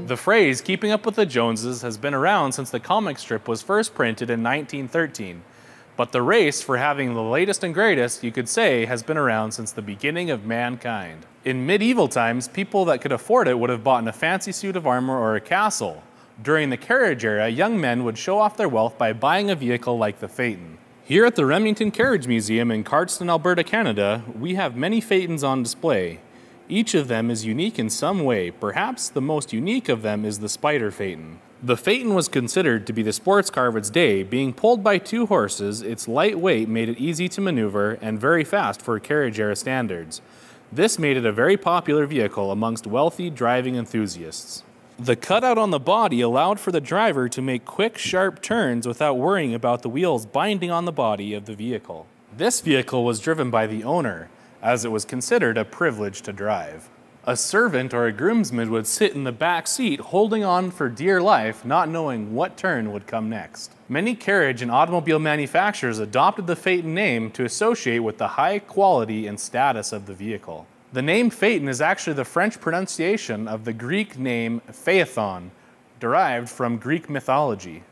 The phrase keeping up with the Joneses has been around since the comic strip was first printed in 1913, but the race for having the latest and greatest, you could say, has been around since the beginning of mankind. In medieval times, people that could afford it would have bought a fancy suit of armor or a castle. During the carriage era, young men would show off their wealth by buying a vehicle like the Phaeton. Here at the Remington Carriage Museum in Cardston, Alberta, Canada, we have many Phaetons on display. Each of them is unique in some way. Perhaps the most unique of them is the Spider Phaeton. The Phaeton was considered to be the sports car of its day. Being pulled by two horses, its light weight made it easy to maneuver and very fast for carriage era standards. This made it a very popular vehicle amongst wealthy driving enthusiasts. The cutout on the body allowed for the driver to make quick, sharp turns without worrying about the wheels binding on the body of the vehicle. This vehicle was driven by the owner, as it was considered a privilege to drive. A servant or a groomsman would sit in the back seat holding on for dear life, not knowing what turn would come next. Many carriage and automobile manufacturers adopted the Phaeton name to associate with the high quality and status of the vehicle. The name Phaeton is actually the French pronunciation of the Greek name Phaethon, derived from Greek mythology.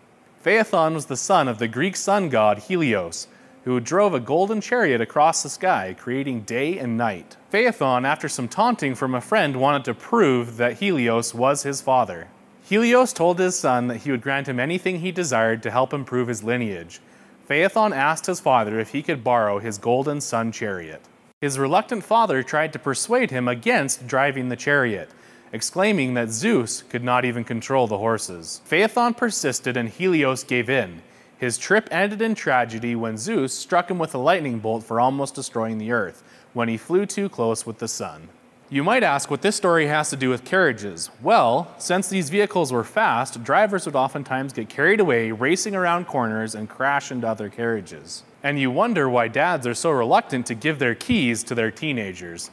Phaethon was the son of the Greek sun god Helios, who drove a golden chariot across the sky, creating day and night. Phaethon, after some taunting from a friend, wanted to prove that Helios was his father. Helios told his son that he would grant him anything he desired to help improve his lineage. Phaethon asked his father if he could borrow his golden sun chariot his reluctant father tried to persuade him against driving the chariot, exclaiming that Zeus could not even control the horses. Phaethon persisted and Helios gave in. His trip ended in tragedy when Zeus struck him with a lightning bolt for almost destroying the earth, when he flew too close with the sun. You might ask what this story has to do with carriages. Well, since these vehicles were fast, drivers would oftentimes get carried away racing around corners and crash into other carriages and you wonder why dads are so reluctant to give their keys to their teenagers.